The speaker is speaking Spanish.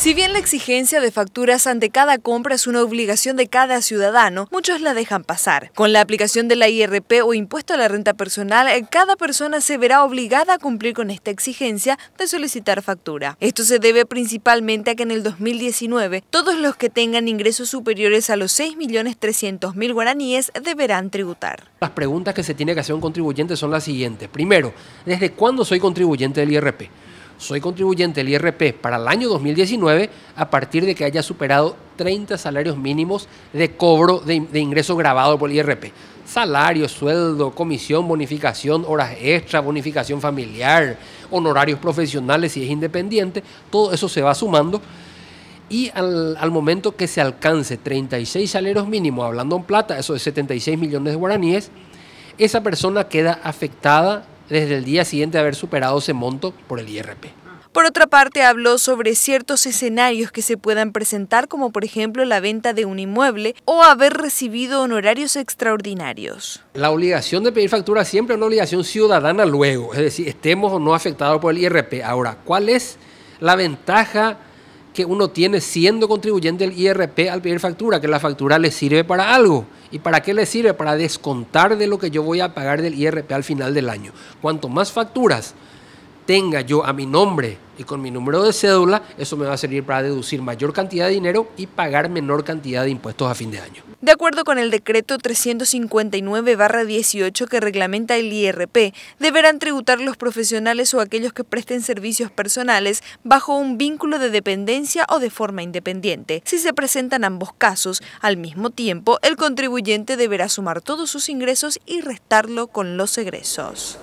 Si bien la exigencia de facturas ante cada compra es una obligación de cada ciudadano, muchos la dejan pasar. Con la aplicación de la IRP o impuesto a la renta personal, eh, cada persona se verá obligada a cumplir con esta exigencia de solicitar factura. Esto se debe principalmente a que en el 2019 todos los que tengan ingresos superiores a los 6.300.000 guaraníes deberán tributar. Las preguntas que se tiene que hacer un contribuyente son las siguientes. Primero, ¿desde cuándo soy contribuyente del IRP? soy contribuyente del IRP para el año 2019 a partir de que haya superado 30 salarios mínimos de cobro de, ingreso grabado por el IRP. Salario, sueldo, comisión, bonificación, horas extra, bonificación familiar, honorarios profesionales si es independiente, todo eso se va sumando y al, al, momento que se alcance 36 salarios mínimos, hablando en plata, eso es 76 millones de guaraníes, esa persona queda afectada desde el día siguiente haber superado ese monto por el IRP. Por otra parte, habló sobre ciertos escenarios que se puedan presentar, como por ejemplo la venta de un inmueble o haber recibido honorarios extraordinarios. La obligación de pedir factura siempre es una obligación ciudadana luego, es decir, estemos o no afectados por el IRP. Ahora, ¿cuál es la ventaja? que uno tiene siendo contribuyente del IRP al pedir factura, que la factura le sirve para algo. ¿Y para qué le sirve? Para descontar de lo que yo voy a pagar del IRP al final del año. Cuanto más facturas tenga yo a mi nombre y con mi número de cédula, eso me va a servir para deducir mayor cantidad de dinero y pagar menor cantidad de impuestos a fin de año. De acuerdo con el decreto 359-18 que reglamenta el IRP, deberán tributar los profesionales o aquellos que presten servicios personales bajo un vínculo de dependencia o de forma independiente. Si se presentan ambos casos, al mismo tiempo, el contribuyente deberá sumar todos sus ingresos y restarlo con los egresos.